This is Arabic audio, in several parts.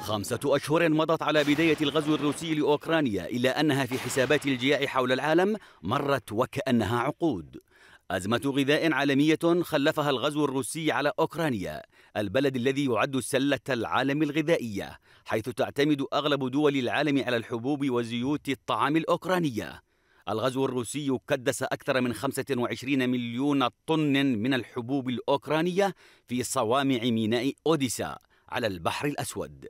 خمسة أشهر مضت على بداية الغزو الروسي لأوكرانيا إلا أنها في حسابات الجياع حول العالم مرت وكأنها عقود أزمة غذاء عالمية خلفها الغزو الروسي على أوكرانيا البلد الذي يعد سلة العالم الغذائية حيث تعتمد أغلب دول العالم على الحبوب وزيوت الطعام الأوكرانية الغزو الروسي كدس أكثر من 25 مليون طن من الحبوب الأوكرانية في صوامع ميناء أوديسا على البحر الأسود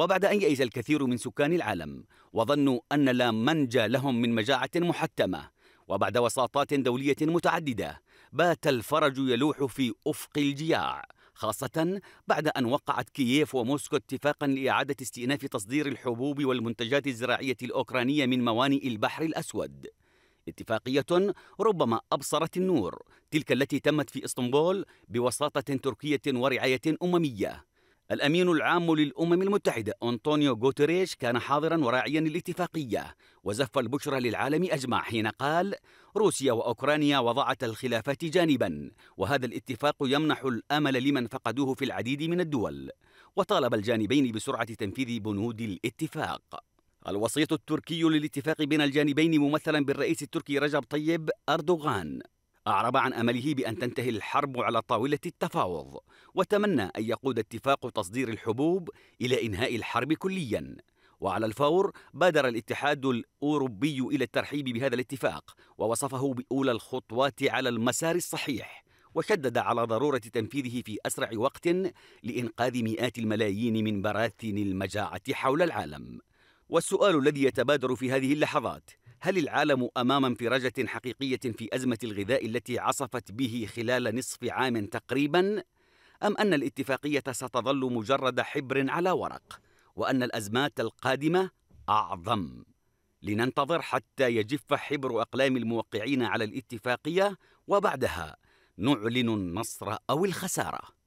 وبعد أن يئس الكثير من سكان العالم وظنوا أن لا منجى لهم من مجاعة محتمة وبعد وساطات دولية متعددة بات الفرج يلوح في أفق الجياع خاصة بعد أن وقعت كييف وموسكو اتفاقا لإعادة استئناف تصدير الحبوب والمنتجات الزراعية الأوكرانية من موانئ البحر الأسود اتفاقية ربما أبصرت النور تلك التي تمت في اسطنبول بوساطة تركية ورعاية أممية الأمين العام للأمم المتحدة أنطونيو غوتريش كان حاضرا وراعيا للاتفاقية وزف البشرى للعالم أجمع حين قال روسيا وأوكرانيا وضعت الخلافات جانبا وهذا الاتفاق يمنح الأمل لمن فقدوه في العديد من الدول وطالب الجانبين بسرعة تنفيذ بنود الاتفاق الوسيط التركي للاتفاق بين الجانبين ممثلا بالرئيس التركي رجب طيب أردوغان أعرب عن أمله بأن تنتهي الحرب على طاولة التفاوض وتمنى أن يقود اتفاق تصدير الحبوب إلى إنهاء الحرب كلياً وعلى الفور بادر الاتحاد الأوروبي إلى الترحيب بهذا الاتفاق ووصفه بأولى الخطوات على المسار الصحيح وشدد على ضرورة تنفيذه في أسرع وقت لإنقاذ مئات الملايين من براثن المجاعة حول العالم والسؤال الذي يتبادر في هذه اللحظات هل العالم امام انفراجه حقيقيه في ازمه الغذاء التي عصفت به خلال نصف عام تقريبا ام ان الاتفاقيه ستظل مجرد حبر على ورق وان الازمات القادمه اعظم لننتظر حتى يجف حبر اقلام الموقعين على الاتفاقيه وبعدها نعلن النصر او الخساره